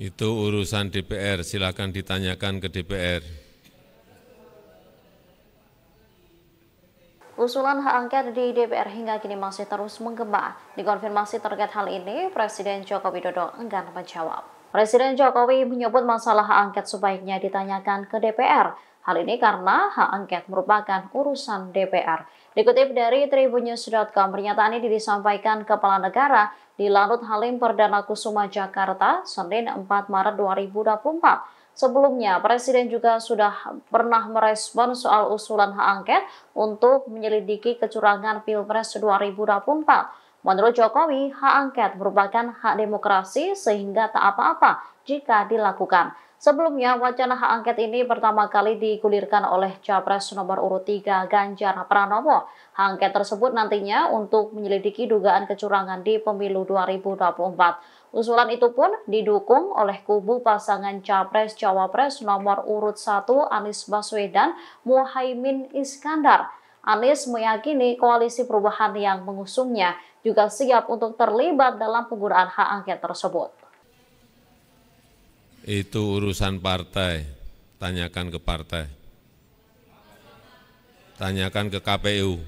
Itu urusan DPR, silakan ditanyakan ke DPR. Usulan hak angket di DPR hingga kini masih terus menggema. Dikonfirmasi terkait hal ini, Presiden Joko Widodo enggan menjawab. Presiden Jokowi menyebut masalah hak angket sebaiknya ditanyakan ke DPR. Hal ini karena hak angket merupakan urusan DPR. Dikutip dari tribunnews.com, pernyataan ini disampaikan Kepala Negara di Lanut Halim Perdana Kusuma Jakarta, Senin 4 Maret 2024. Sebelumnya, Presiden juga sudah pernah merespon soal usulan hak angket untuk menyelidiki kecurangan Pilpres 2024. Menurut Jokowi, hak angket merupakan hak demokrasi sehingga tak apa-apa jika dilakukan. Sebelumnya, wacana hak angket ini pertama kali digulirkan oleh Capres nomor urut 3 Ganjar Pranowo. Hak angket tersebut nantinya untuk menyelidiki dugaan kecurangan di pemilu 2024. Usulan itu pun didukung oleh kubu pasangan Capres Cawapres nomor urut 1 Anies Baswedan Muhaimin Iskandar. Anies meyakini koalisi perubahan yang mengusungnya juga siap untuk terlibat dalam penggunaan hak angket tersebut. Itu urusan partai, tanyakan ke partai. Tanyakan ke KPU.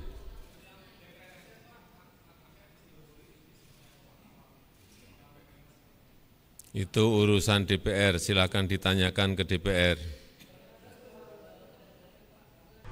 Itu urusan DPR, silakan ditanyakan ke DPR.